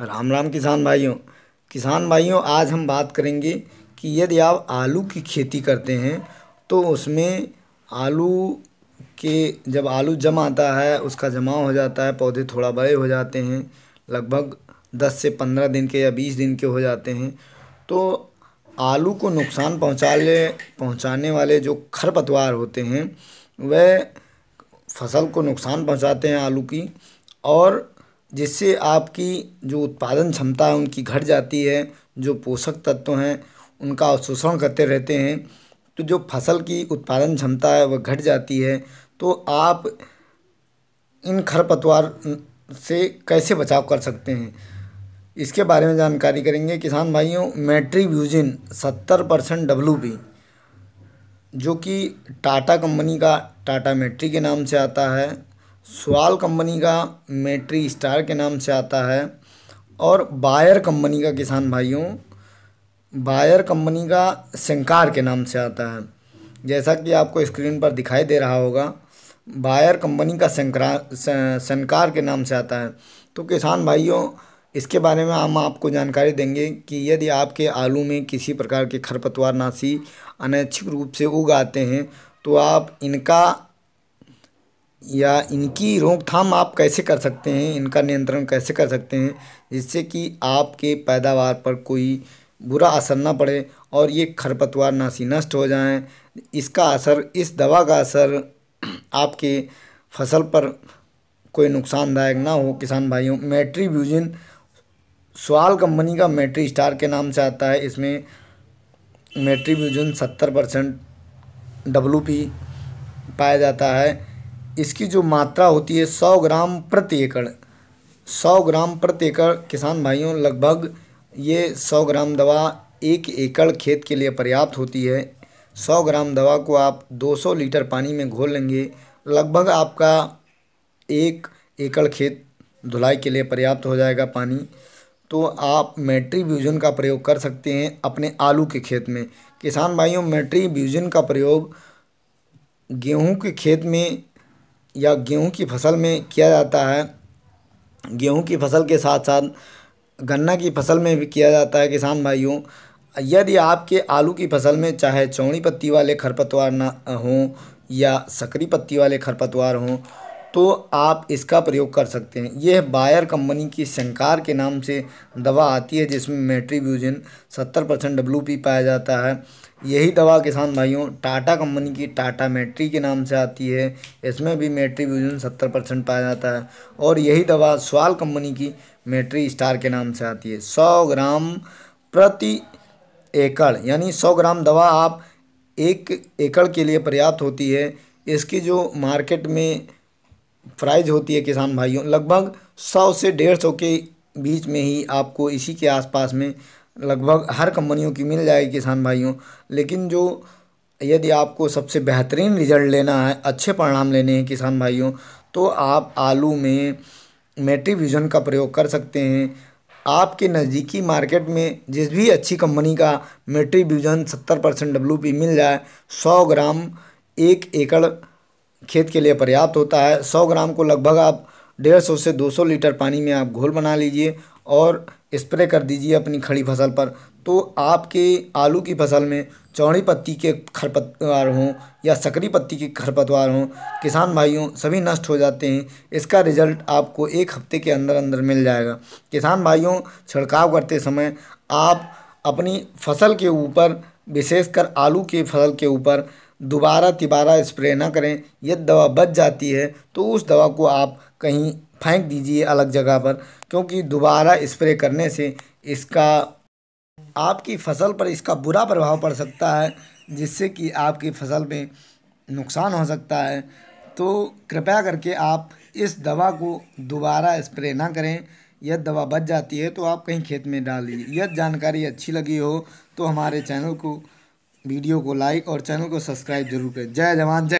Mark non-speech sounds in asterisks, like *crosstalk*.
राम राम किसान भाइयों किसान भाइयों आज हम बात करेंगे कि यदि आप आलू की खेती करते हैं तो उसमें आलू के जब आलू जम आता है उसका जमाव हो जाता है पौधे थोड़ा बड़े हो जाते हैं लगभग दस से पंद्रह दिन के या बीस दिन के हो जाते हैं तो आलू को नुकसान पहुँचा ले पहुँचाने वाले जो खरपतवार होते हैं वह फसल को नुकसान पहुँचाते हैं आलू की और जिससे आपकी जो उत्पादन क्षमता है उनकी घट जाती है जो पोषक तत्व हैं उनका अवशोषण करते रहते हैं तो जो फसल की उत्पादन क्षमता है वह घट जाती है तो आप इन खरपतवार से कैसे बचाव कर सकते हैं इसके बारे में जानकारी करेंगे किसान भाइयों मेट्रीब्यूजिन सत्तर परसेंट डब्लू जो कि टाटा कंपनी का टाटा मेट्री के नाम से आता है सुवाल कंपनी का मेट्री स्टार के नाम से आता है और बायर कंपनी का किसान भाइयों बायर कंपनी का सिंकार के नाम से आता है जैसा कि आपको स्क्रीन पर दिखाई दे रहा होगा बायर कंपनी का सनकार के नाम से आता है तो किसान भाइयों इसके बारे में हम आपको जानकारी देंगे कि यदि आपके आलू में किसी प्रकार के खरपतवार नाशी अनैच्छिक रूप से उग आते हैं तो आप इनका या इनकी रोकथाम आप कैसे कर सकते हैं इनका नियंत्रण कैसे कर सकते हैं जिससे कि आपके पैदावार पर कोई बुरा असर ना पड़े और ये खरपतवार नासी नष्ट हो जाएं इसका असर इस दवा का असर *clears throat* आपके फसल पर कोई नुकसानदायक ना हो किसान भाइयों मैट्री व्यूजिन सवाल कंपनी का मेट्री स्टार के नाम से आता है इसमें मैट्री व्यूजिन सत्तर परसेंट डब्लू पाया जाता है इसकी जो मात्रा होती है सौ ग्राम प्रति एकड़ सौ ग्राम प्रति एकड़ किसान भाइयों लगभग ये सौ ग्राम दवा एक एकड़ खेत के लिए पर्याप्त होती है सौ ग्राम दवा को आप दो सौ लीटर पानी में घोल लेंगे लगभग आपका एक एकड़ खेत धुलाई के लिए पर्याप्त हो जाएगा पानी तो आप ब्यूजन का प्रयोग कर सकते हैं अपने आलू के खेत में किसान भाइयों ब्यूजन का प्रयोग गेहूं के खेत में या गेहूं की फसल में किया जाता है गेहूं की फसल के साथ साथ गन्ना की फसल में भी किया जाता है किसान भाइयों यदि आपके आलू की फसल में चाहे चौड़ी पत्ती वाले खरपतवार ना हों या सकरी पत्ती वाले खरपतवार हों तो आप इसका प्रयोग कर सकते हैं यह बायर कंपनी की शंकार के नाम से दवा आती है जिसमें मेट्रीब्यूजिन सत्तर परसेंट डब्लू पी पाया जाता है यही दवा किसान भाइयों टाटा कंपनी की टाटा मेट्री के नाम से आती है इसमें भी मेट्रीब्यूजिन सत्तर परसेंट पाया जाता है और यही दवा स्वाल कंपनी की मेट्री स्टार के नाम से आती है सौ ग्राम प्रति एकड़ यानी सौ ग्राम दवा आप एक एकड़ के लिए पर्याप्त होती है इसकी जो मार्केट में प्राइज होती है किसान भाइयों लगभग सौ से डेढ़ सौ के बीच में ही आपको इसी के आसपास में लगभग हर कंपनियों की मिल जाएगी किसान भाइयों लेकिन जो यदि आपको सबसे बेहतरीन रिजल्ट लेना है अच्छे परिणाम लेने हैं किसान भाइयों तो आप आलू में मेट्रीविजन का प्रयोग कर सकते हैं आपके नज़दीकी मार्केट में जिस भी अच्छी कंपनी का मेट्रीविजन सत्तर परसेंट डब्ल्यू मिल जाए सौ ग्राम एक एकड़ खेत के लिए पर्याप्त होता है सौ ग्राम को लगभग आप डेढ़ सौ से दो सौ लीटर पानी में आप घोल बना लीजिए और स्प्रे कर दीजिए अपनी खड़ी फसल पर तो आपके आलू की फसल में चौड़ी पत्ती के खरपतवार हों या सकरी पत्ती के खरपतवार हों किसान भाइयों सभी नष्ट हो जाते हैं इसका रिजल्ट आपको एक हफ्ते के अंदर अंदर मिल जाएगा किसान भाइयों छिड़काव करते समय आप अपनी फसल के ऊपर विशेषकर आलू के फसल के ऊपर दोबारा तिबारा स्प्रे ना करें यदि दवा बच जाती है तो उस दवा को आप कहीं फेंक दीजिए अलग जगह पर क्योंकि दोबारा स्प्रे करने से इसका आपकी फसल पर इसका बुरा प्रभाव पड़ सकता है जिससे कि आपकी फसल में नुकसान हो सकता है तो कृपया करके आप इस दवा को दोबारा स्प्रे ना करें यदि दवा बच जाती है तो आप कहीं खेत में डाल दीजिए यदि जानकारी अच्छी लगी हो तो हमारे चैनल को वीडियो को लाइक और चैनल को सब्सक्राइब जरूर करें जय जवान जय